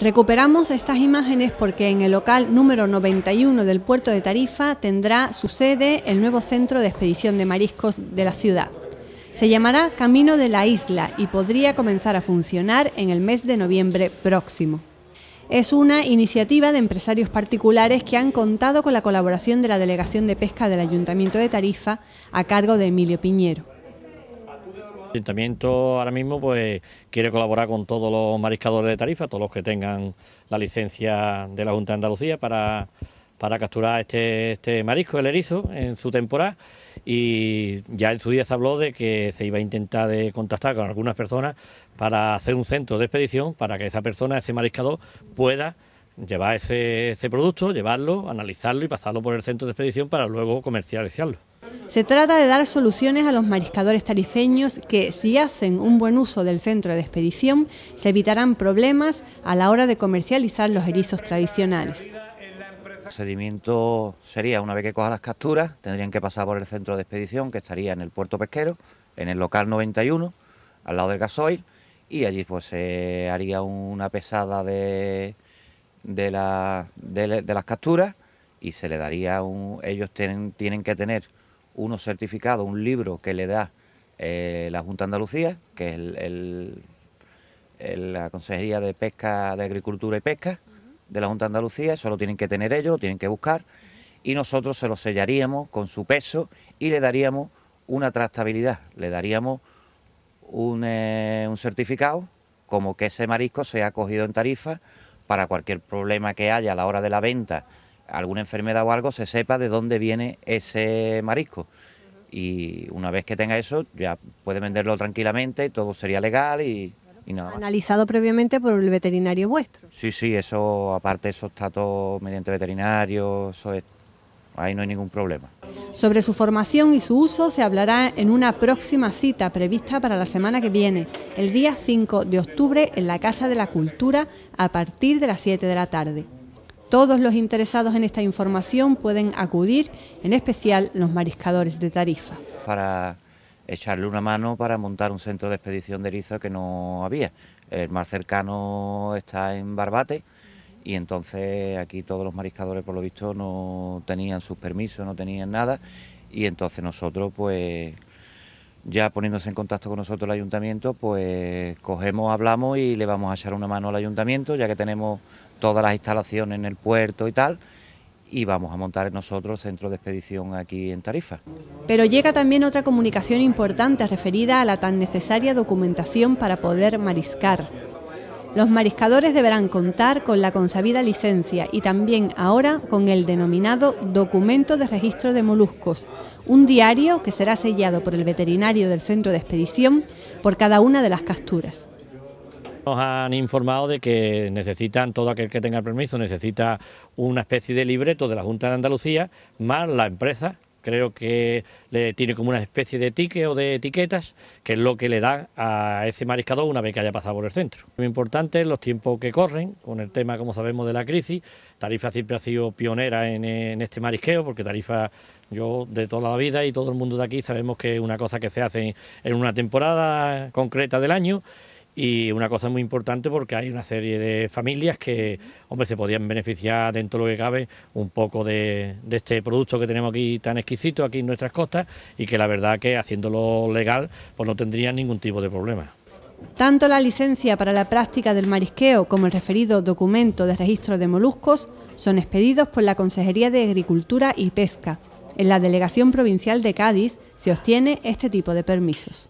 Recuperamos estas imágenes porque en el local número 91 del puerto de Tarifa tendrá su sede el nuevo centro de expedición de mariscos de la ciudad. Se llamará Camino de la Isla y podría comenzar a funcionar en el mes de noviembre próximo. Es una iniciativa de empresarios particulares que han contado con la colaboración de la Delegación de Pesca del Ayuntamiento de Tarifa a cargo de Emilio Piñero. El ayuntamiento ahora mismo pues quiere colaborar con todos los mariscadores de Tarifa, todos los que tengan la licencia de la Junta de Andalucía para, para capturar este, este marisco, el erizo, en su temporada. Y ya en su día se habló de que se iba a intentar de contactar con algunas personas para hacer un centro de expedición para que esa persona, ese mariscador, pueda llevar ese producto, llevarlo, analizarlo y pasarlo por el centro de expedición para luego comercializarlo. Se trata de dar soluciones a los mariscadores tarifeños que, si hacen un buen uso del centro de expedición, se evitarán problemas a la hora de comercializar los erizos tradicionales. El procedimiento sería, una vez que coja las capturas, tendrían que pasar por el centro de expedición, que estaría en el puerto pesquero, en el local 91, al lado del gasoil, y allí pues se haría una pesada de, las capturas y se le daría un... ellos tienen que tener uno certificado, un libro que le da eh, la Junta Andalucía, que es la Consejería de Pesca, de Agricultura y Pesca de la Junta Andalucía, eso lo tienen que tener ellos, lo tienen que buscar, y nosotros se lo sellaríamos con su peso y le daríamos una trastabilidad, le daríamos un, eh, un certificado como que ese marisco se ha cogido en tarifa para cualquier problema que haya a la hora de la venta alguna enfermedad o algo, se sepa de dónde viene ese marisco. Y una vez que tenga eso, ya puede venderlo tranquilamente todo sería legal y, nada. Analizado previamente por el veterinario vuestro. Sí, sí, eso, aparte, eso está todo mediante veterinario, ahí no hay ningún problema. Sobre su formación y su uso se hablará en una próxima cita prevista para la semana que viene, el día 5 de octubre, en la Casa de la Cultura, a partir de las 7 de la tarde. Todos los interesados en esta información pueden acudir, en especial los mariscadores de Tarifa. Para echarle una mano para montar un centro de expedición de erizo que no había. El más cercano está en Barbate y entonces aquí todos los mariscadores por lo visto no tenían sus permisos, no tenían nada y entonces nosotros pues ya poniéndose en contacto con nosotros el ayuntamiento, pues cogemos, hablamos y le vamos a echar una mano al ayuntamiento, ya que tenemos todas las instalaciones en el puerto y tal, y vamos a montar nosotros el centro de expedición aquí en Tarifa. Pero llega también otra comunicación importante referida a la tan necesaria documentación para poder mariscar. Los mariscadores deberán contar con la consabida licencia y también ahora con el denominado Documento de Registro de Moluscos, un diario que será sellado por el veterinario del centro de expedición por cada una de las capturas. Nos han informado de que necesitan, todo aquel que tenga permiso, necesita una especie de libreto de la Junta de Andalucía, más la empresa creo que le tiene como una especie de tique o de etiquetas, que es lo que le da a ese mariscador una vez que haya pasado por el centro. Lo importante los tiempos que corren, con el tema, como sabemos, de la crisis. Tarifa siempre ha sido pionera en este marisqueo, porque Tarifa yo de toda la vida y todo el mundo de aquí sabemos que es una cosa que se hace en una temporada concreta del año y una cosa muy importante porque hay una serie de familias que, hombre, se podían beneficiar dentro de lo que cabe un poco de, este producto que tenemos aquí tan exquisito, aquí en nuestras costas, y que la verdad que haciéndolo legal, pues no tendrían ningún tipo de problema. Tanto la licencia para la práctica del marisqueo como el referido documento de registro de moluscos son expedidos por la Consejería de Agricultura y Pesca. En la Delegación Provincial de Cádiz se obtiene este tipo de permisos.